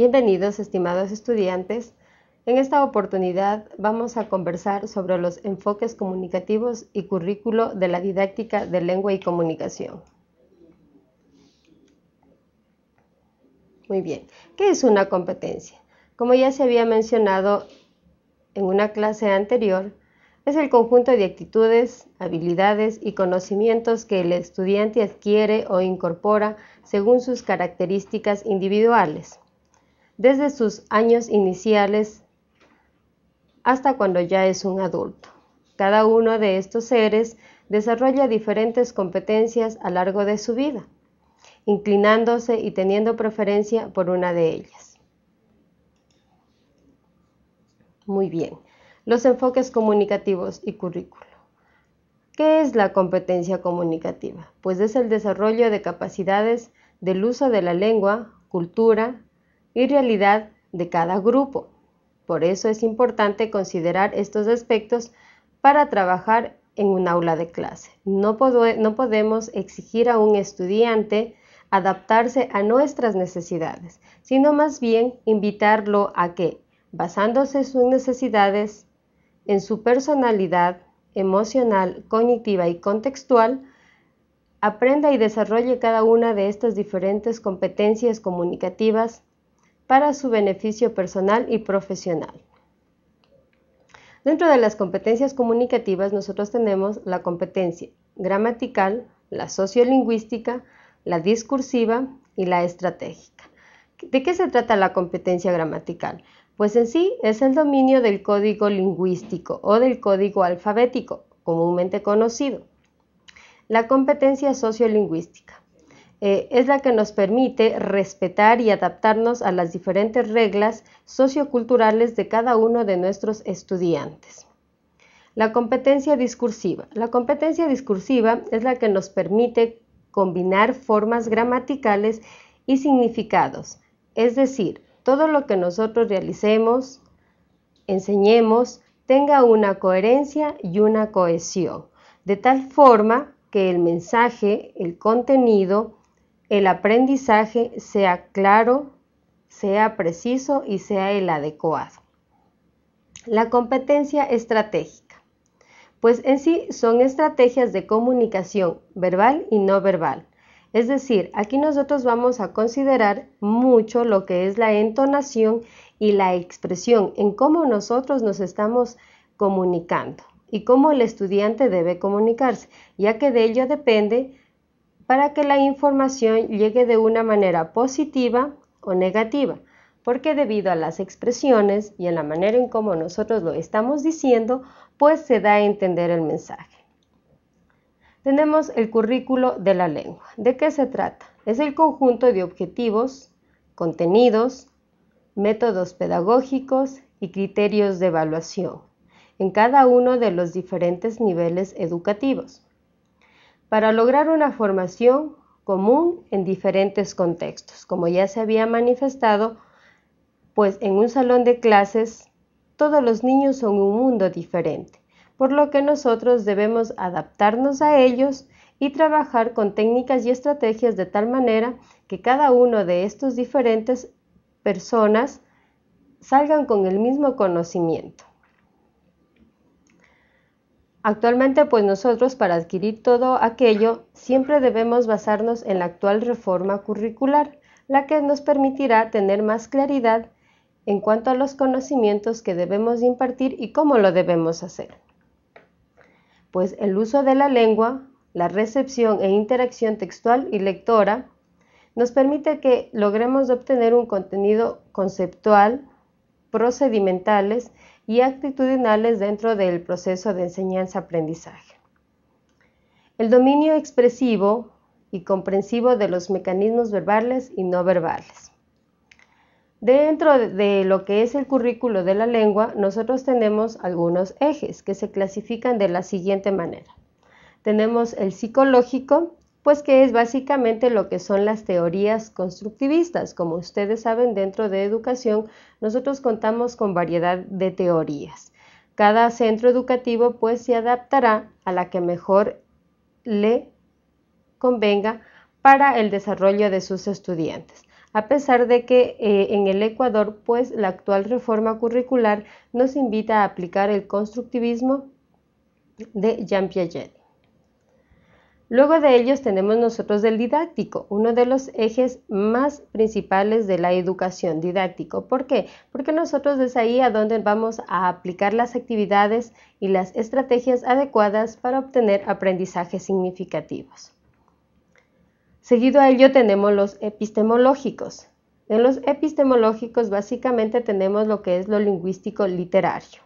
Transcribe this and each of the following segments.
Bienvenidos, estimados estudiantes. En esta oportunidad vamos a conversar sobre los enfoques comunicativos y currículo de la didáctica de lengua y comunicación. Muy bien, ¿qué es una competencia? Como ya se había mencionado en una clase anterior, es el conjunto de actitudes, habilidades y conocimientos que el estudiante adquiere o incorpora según sus características individuales desde sus años iniciales hasta cuando ya es un adulto. Cada uno de estos seres desarrolla diferentes competencias a lo largo de su vida, inclinándose y teniendo preferencia por una de ellas. Muy bien, los enfoques comunicativos y currículo. ¿Qué es la competencia comunicativa? Pues es el desarrollo de capacidades del uso de la lengua, cultura, y realidad de cada grupo. Por eso es importante considerar estos aspectos para trabajar en un aula de clase. No, no podemos exigir a un estudiante adaptarse a nuestras necesidades, sino más bien invitarlo a que, basándose en sus necesidades, en su personalidad emocional, cognitiva y contextual, aprenda y desarrolle cada una de estas diferentes competencias comunicativas para su beneficio personal y profesional. Dentro de las competencias comunicativas nosotros tenemos la competencia gramatical, la sociolingüística, la discursiva y la estratégica. ¿De qué se trata la competencia gramatical? Pues en sí es el dominio del código lingüístico o del código alfabético, comúnmente conocido. La competencia sociolingüística eh, es la que nos permite respetar y adaptarnos a las diferentes reglas socioculturales de cada uno de nuestros estudiantes. La competencia discursiva. La competencia discursiva es la que nos permite combinar formas gramaticales y significados, es decir, todo lo que nosotros realicemos, enseñemos, tenga una coherencia y una cohesión, de tal forma que el mensaje, el contenido, el aprendizaje sea claro, sea preciso y sea el adecuado. La competencia estratégica. Pues en sí son estrategias de comunicación verbal y no verbal. Es decir, aquí nosotros vamos a considerar mucho lo que es la entonación y la expresión en cómo nosotros nos estamos comunicando y cómo el estudiante debe comunicarse, ya que de ello depende para que la información llegue de una manera positiva o negativa, porque debido a las expresiones y a la manera en cómo nosotros lo estamos diciendo, pues se da a entender el mensaje. Tenemos el currículo de la lengua. ¿De qué se trata? Es el conjunto de objetivos, contenidos, métodos pedagógicos y criterios de evaluación en cada uno de los diferentes niveles educativos para lograr una formación común en diferentes contextos. Como ya se había manifestado, pues en un salón de clases todos los niños son un mundo diferente, por lo que nosotros debemos adaptarnos a ellos y trabajar con técnicas y estrategias de tal manera que cada uno de estos diferentes personas salgan con el mismo conocimiento. Actualmente, pues nosotros para adquirir todo aquello siempre debemos basarnos en la actual reforma curricular, la que nos permitirá tener más claridad en cuanto a los conocimientos que debemos impartir y cómo lo debemos hacer. Pues el uso de la lengua, la recepción e interacción textual y lectora nos permite que logremos obtener un contenido conceptual, procedimentales y actitudinales dentro del proceso de enseñanza-aprendizaje. El dominio expresivo y comprensivo de los mecanismos verbales y no verbales. Dentro de lo que es el currículo de la lengua, nosotros tenemos algunos ejes que se clasifican de la siguiente manera. Tenemos el psicológico, pues que es básicamente lo que son las teorías constructivistas. Como ustedes saben, dentro de educación nosotros contamos con variedad de teorías. Cada centro educativo pues se adaptará a la que mejor le convenga para el desarrollo de sus estudiantes. A pesar de que eh, en el Ecuador pues la actual reforma curricular nos invita a aplicar el constructivismo de Jean Piaget. Luego de ellos tenemos nosotros el didáctico, uno de los ejes más principales de la educación didáctico. ¿Por qué? Porque nosotros es ahí a donde vamos a aplicar las actividades y las estrategias adecuadas para obtener aprendizajes significativos. Seguido a ello tenemos los epistemológicos. En los epistemológicos básicamente tenemos lo que es lo lingüístico literario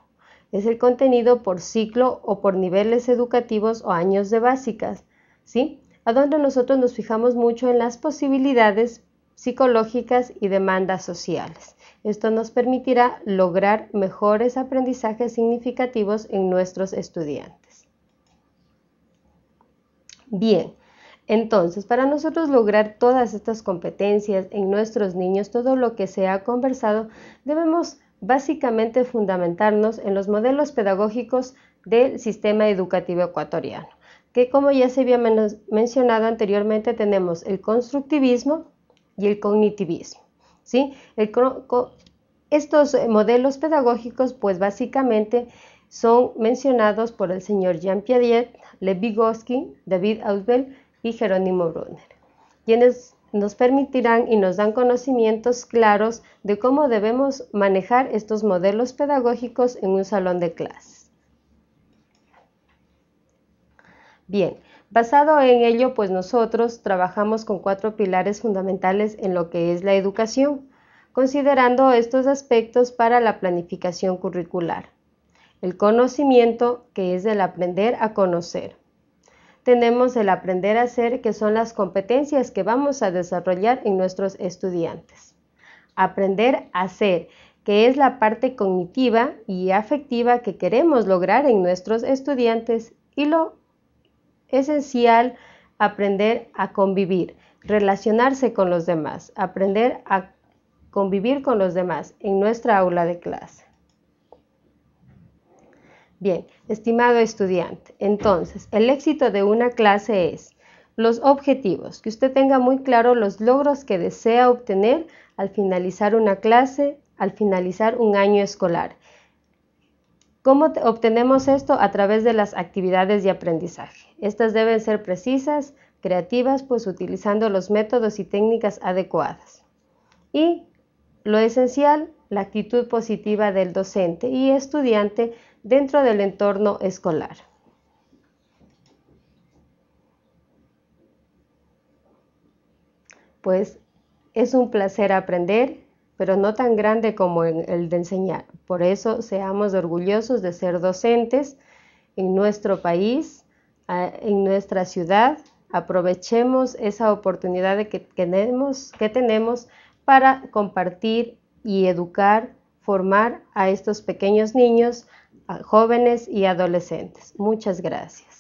es el contenido por ciclo o por niveles educativos o años de básicas. ¿sí? A donde nosotros nos fijamos mucho en las posibilidades psicológicas y demandas sociales. Esto nos permitirá lograr mejores aprendizajes significativos en nuestros estudiantes. Bien, entonces, para nosotros lograr todas estas competencias en nuestros niños, todo lo que se ha conversado, debemos básicamente fundamentarnos en los modelos pedagógicos del sistema educativo ecuatoriano que como ya se había mencionado anteriormente tenemos el constructivismo y el cognitivismo. ¿sí? estos eh, modelos pedagógicos pues básicamente son mencionados por el señor Jean Piaget, Lev Vygotsky, David Ausubel y Jerónimo Brunner, quienes nos permitirán y nos dan conocimientos claros de cómo debemos manejar estos modelos pedagógicos en un salón de clases. Bien, basado en ello, pues nosotros trabajamos con cuatro pilares fundamentales en lo que es la educación, considerando estos aspectos para la planificación curricular. El conocimiento, que es el aprender a conocer. Tenemos el aprender a hacer, que son las competencias que vamos a desarrollar en nuestros estudiantes. Aprender a hacer, que es la parte cognitiva y afectiva que queremos lograr en nuestros estudiantes y lo esencial aprender a convivir, relacionarse con los demás, aprender a convivir con los demás en nuestra aula de clase. Bien, estimado estudiante, entonces, el éxito de una clase es los objetivos, que usted tenga muy claro los logros que desea obtener al finalizar una clase, al finalizar un año escolar. ¿Cómo obtenemos esto? A través de las actividades de aprendizaje. Estas deben ser precisas, creativas, pues utilizando los métodos y técnicas adecuadas. Y lo esencial, la actitud positiva del docente y estudiante dentro del entorno escolar. Pues es un placer aprender pero no tan grande como el de enseñar. Por eso seamos orgullosos de ser docentes en nuestro país, en nuestra ciudad. Aprovechemos esa oportunidad que tenemos, que tenemos para compartir y educar, formar a estos pequeños niños, jóvenes y adolescentes. Muchas gracias.